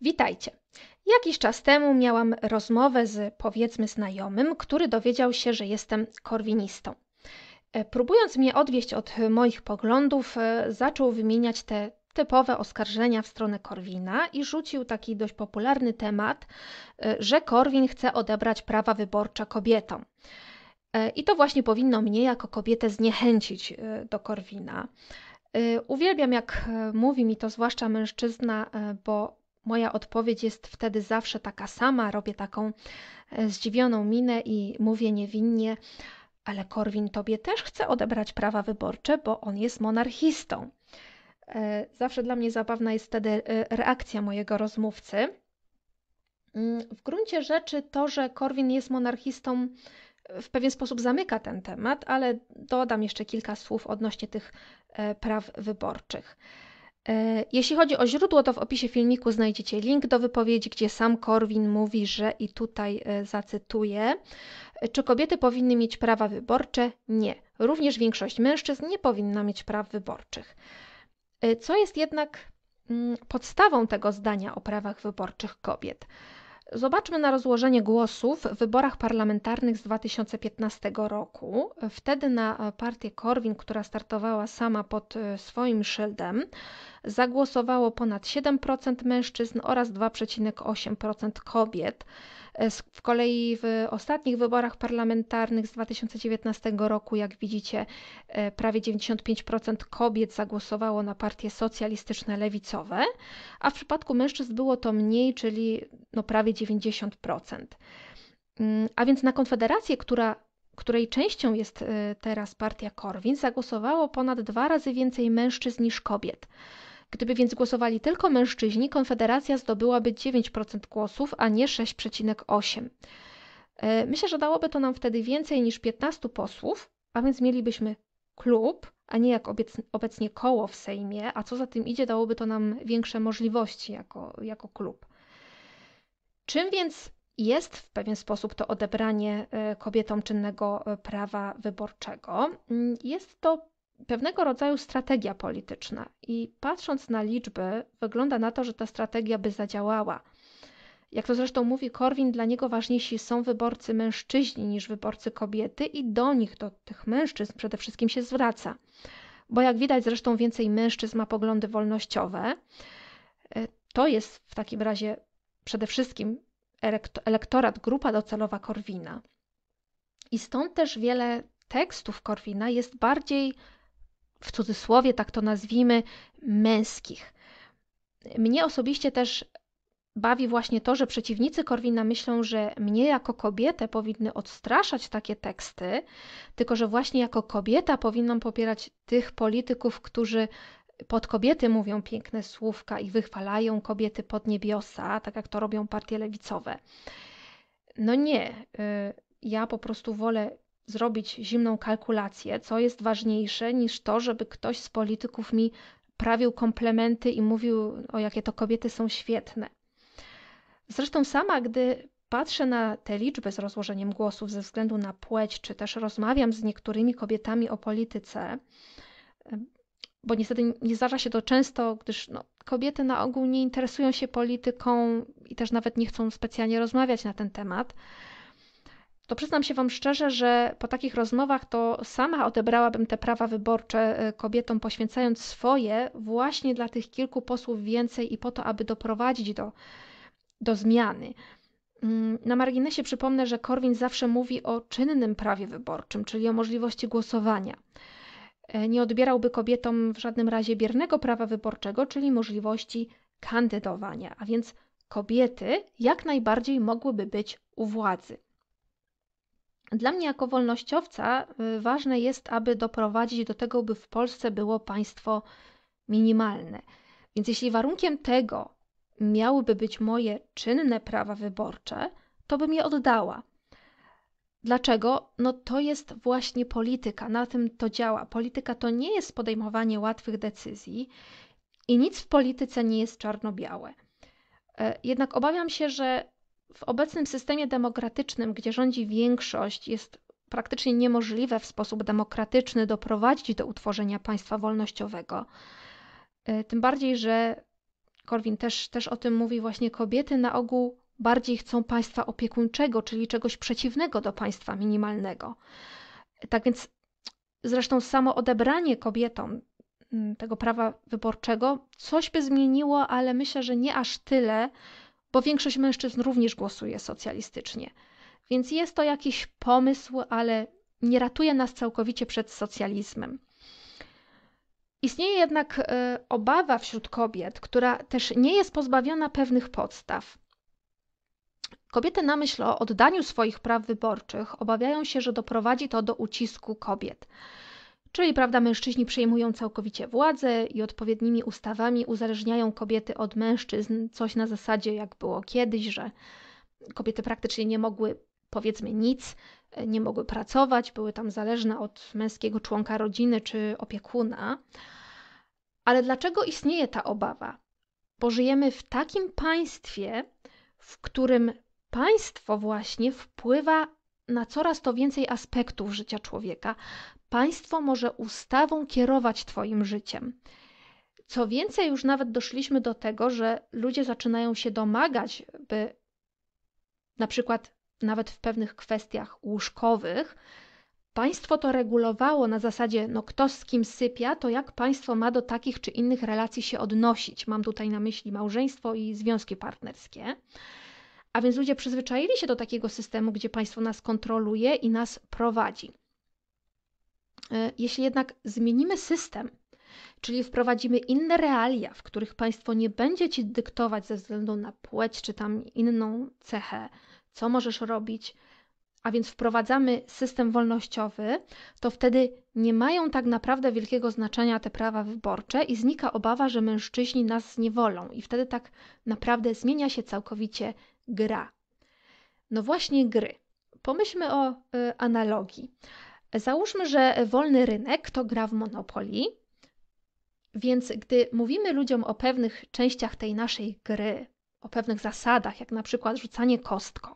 Witajcie. Jakiś czas temu miałam rozmowę z powiedzmy znajomym, który dowiedział się, że jestem korwinistą. E, próbując mnie odwieść od moich poglądów, e, zaczął wymieniać te typowe oskarżenia w stronę Korwina i rzucił taki dość popularny temat, e, że Korwin chce odebrać prawa wyborcze kobietom. I to właśnie powinno mnie jako kobietę zniechęcić do Korwina. Uwielbiam, jak mówi mi to zwłaszcza mężczyzna, bo Moja odpowiedź jest wtedy zawsze taka sama, robię taką e, zdziwioną minę i mówię niewinnie, ale Korwin tobie też chce odebrać prawa wyborcze, bo on jest monarchistą. E, zawsze dla mnie zabawna jest wtedy e, reakcja mojego rozmówcy. Mm, w gruncie rzeczy to, że Korwin jest monarchistą, w pewien sposób zamyka ten temat, ale dodam jeszcze kilka słów odnośnie tych praw wyborczych. E, jeśli chodzi o źródło, to w opisie filmiku znajdziecie link do wypowiedzi, gdzie sam Korwin mówi, że i tutaj e, zacytuję: Czy kobiety powinny mieć prawa wyborcze? Nie. Również większość mężczyzn nie powinna mieć praw wyborczych. E, co jest jednak mm, podstawą tego zdania o prawach wyborczych kobiet? Zobaczmy na rozłożenie głosów w wyborach parlamentarnych z 2015 roku. Wtedy na e, partię Korwin, która startowała sama pod e, swoim szyldem, zagłosowało ponad 7% mężczyzn oraz 2,8% kobiet. E, z kolei w ostatnich wyborach parlamentarnych z 2019 roku, jak widzicie, prawie 95% kobiet zagłosowało na partie socjalistyczne lewicowe, a w przypadku mężczyzn było to mniej, czyli no prawie 90%. Mm, a więc na Konfederację, która, której częścią jest y, teraz partia Korwin, zagłosowało ponad dwa razy więcej mężczyzn niż kobiet. Gdyby więc głosowali tylko mężczyźni, Konfederacja zdobyłaby 9% głosów, a nie 6,8%. Y, myślę, że dałoby to nam wtedy więcej niż 15 posłów, a więc mielibyśmy klub, a nie jak obecnie koło w Sejmie, a co za tym idzie, dałoby to nam większe możliwości jako, jako klub. Czym więc jest w pewien sposób to odebranie e, kobietom czynnego e, prawa wyborczego? Mm, jest to pewnego rodzaju strategia polityczna i patrząc na liczby, wygląda na to, że ta strategia by zadziałała. Jak to zresztą mówi Korwin, dla niego ważniejsi są wyborcy mężczyźni niż wyborcy kobiety i do nich, do tych mężczyzn przede wszystkim się zwraca. Bo jak widać zresztą więcej mężczyzn ma poglądy wolnościowe. E, to jest w takim razie przede wszystkim elektorat, grupa docelowa Korwina. I stąd też wiele tekstów Korwina jest bardziej, w cudzysłowie tak to nazwijmy, męskich. Mnie osobiście też bawi właśnie to, że przeciwnicy Korwina myślą, że mnie jako kobietę powinny odstraszać takie teksty, tylko że właśnie jako kobieta powinnam popierać tych polityków, którzy pod kobiety mówią piękne słówka i wychwalają kobiety pod niebiosa, tak jak to robią partie lewicowe. No nie, y, ja po prostu wolę zrobić zimną kalkulację, co jest ważniejsze niż to, żeby ktoś z polityków mi prawił komplementy i mówił, o jakie to kobiety są świetne. Zresztą sama, gdy patrzę na te liczby z rozłożeniem głosów ze względu na płeć, czy też rozmawiam z niektórymi kobietami o polityce, bo niestety nie zdarza się to często, gdyż no, kobiety na ogół nie interesują się polityką i też nawet nie chcą specjalnie rozmawiać na ten temat, to przyznam się Wam szczerze, że po takich rozmowach to sama odebrałabym te prawa wyborcze e, kobietom, poświęcając swoje właśnie dla tych kilku posłów więcej i po to, aby doprowadzić do, do zmiany. Mm, na marginesie przypomnę, że Korwin zawsze mówi o czynnym prawie wyborczym, czyli o możliwości głosowania. E, nie odbierałby kobietom w żadnym razie biernego prawa wyborczego, czyli możliwości kandydowania, a więc kobiety jak najbardziej mogłyby być u władzy. Dla mnie, jako wolnościowca, y, ważne jest, aby doprowadzić do tego, by w Polsce było państwo minimalne. Więc jeśli warunkiem tego miałyby być moje czynne prawa wyborcze, to bym je oddała. Dlaczego? No to jest właśnie polityka, na tym to działa. Polityka to nie jest podejmowanie łatwych decyzji i nic w polityce nie jest czarno-białe. E, jednak obawiam się, że w obecnym systemie demokratycznym, gdzie rządzi większość, jest praktycznie niemożliwe w sposób demokratyczny doprowadzić do utworzenia państwa wolnościowego. E, tym bardziej, że Korwin też, też o tym mówi, właśnie kobiety na ogół bardziej chcą państwa opiekuńczego, czyli czegoś przeciwnego do państwa minimalnego. Tak więc zresztą samo odebranie kobietom mm, tego prawa wyborczego coś by zmieniło, ale myślę, że nie aż tyle, bo większość mężczyzn również głosuje socjalistycznie. Więc jest to jakiś pomysł, ale nie ratuje nas całkowicie przed socjalizmem. Istnieje jednak e, obawa wśród kobiet, która też nie jest pozbawiona pewnych podstaw. Kobiety na myśl o oddaniu swoich praw wyborczych obawiają się, że doprowadzi to do ucisku kobiet. Czyli, prawda, mężczyźni przejmują całkowicie władzę i odpowiednimi ustawami uzależniają kobiety od mężczyzn, coś na zasadzie jak było kiedyś, że kobiety praktycznie nie mogły, powiedzmy, nic, nie mogły pracować, były tam zależne od męskiego członka rodziny czy opiekuna. Ale dlaczego istnieje ta obawa? Bo żyjemy w takim państwie, w którym państwo właśnie wpływa na coraz to więcej aspektów życia człowieka. Państwo może ustawą kierować Twoim życiem. Co więcej, już nawet doszliśmy do tego, że ludzie zaczynają się domagać, by na przykład nawet w pewnych kwestiach łóżkowych Państwo to regulowało na zasadzie, no kto z kim sypia, to jak państwo ma do takich czy innych relacji się odnosić. Mam tutaj na myśli małżeństwo i związki partnerskie. A więc ludzie przyzwyczaili się do takiego systemu, gdzie państwo nas kontroluje i nas prowadzi. E, jeśli jednak zmienimy system, czyli wprowadzimy inne realia, w których państwo nie będzie ci dyktować ze względu na płeć czy tam inną cechę, co możesz robić, a więc wprowadzamy system wolnościowy, to wtedy nie mają tak naprawdę wielkiego znaczenia te prawa wyborcze i znika obawa, że mężczyźni nas zniewolą, i wtedy tak naprawdę zmienia się całkowicie gra. No właśnie gry. Pomyślmy o y, analogii. Załóżmy, że wolny rynek to gra w monopolii, więc gdy mówimy ludziom o pewnych częściach tej naszej gry, o pewnych zasadach, jak na przykład rzucanie kostką,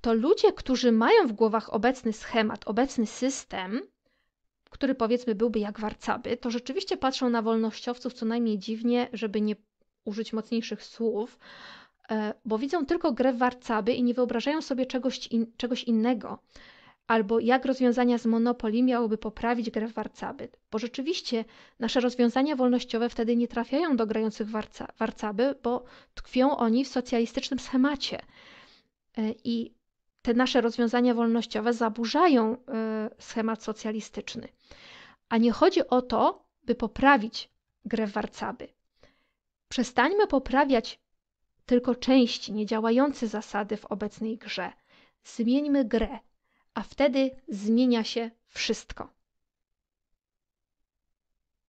to ludzie, którzy mają w głowach obecny schemat, obecny system, który powiedzmy byłby jak warcaby, to rzeczywiście patrzą na wolnościowców co najmniej dziwnie, żeby nie użyć mocniejszych słów, e, bo widzą tylko grę warcaby i nie wyobrażają sobie czegoś, in, czegoś innego. Albo jak rozwiązania z monopolii miałyby poprawić grę w warcaby. Bo rzeczywiście nasze rozwiązania wolnościowe wtedy nie trafiają do grających warca, warcaby, bo tkwią oni w socjalistycznym schemacie. E, I te nasze rozwiązania wolnościowe zaburzają y, schemat socjalistyczny. A nie chodzi o to, by poprawić grę w warcaby. Przestańmy poprawiać tylko części niedziałające zasady w obecnej grze. Zmieńmy grę, a wtedy zmienia się wszystko.